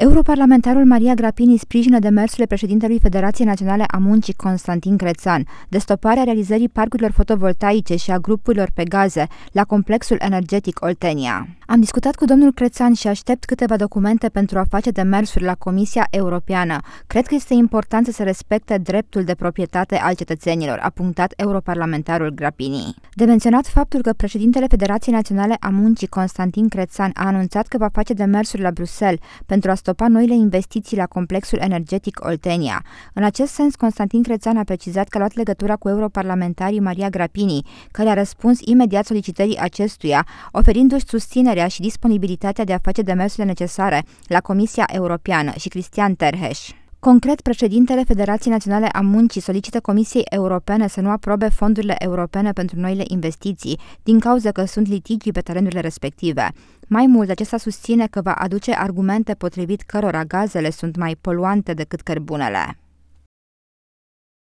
Europarlamentarul Maria Grapini sprijină demersurile președintelui Federației Naționale a Muncii Constantin Crețan, destoparea realizării parcurilor fotovoltaice și a grupurilor pe gaze la complexul energetic Oltenia. Am discutat cu domnul Crețan și aștept câteva documente pentru a face demersuri la Comisia Europeană. Cred că este important să se respecte dreptul de proprietate al cetățenilor, a punctat europarlamentarul Grapini. De menționat faptul că președintele Federației Naționale a Muncii, Constantin Crețan, a anunțat că va face demersuri la Bruxelles pentru a stopa noile investiții la complexul energetic Oltenia. În acest sens, Constantin Crețan a precizat că a luat legătura cu europarlamentarii Maria Grapini, care a răspuns imediat solicitării acestuia, oferindu-și susținere răspunderea și disponibilitatea de a face demersurile necesare la Comisia Europeană și Cristian Terheș. Concret, președintele Federației Naționale a Muncii solicită Comisiei Europene să nu aprobe fondurile europene pentru noile investiții, din cauza că sunt litigii pe terenurile respective. Mai mult, acesta susține că va aduce argumente potrivit cărora gazele sunt mai poluante decât cărbunele.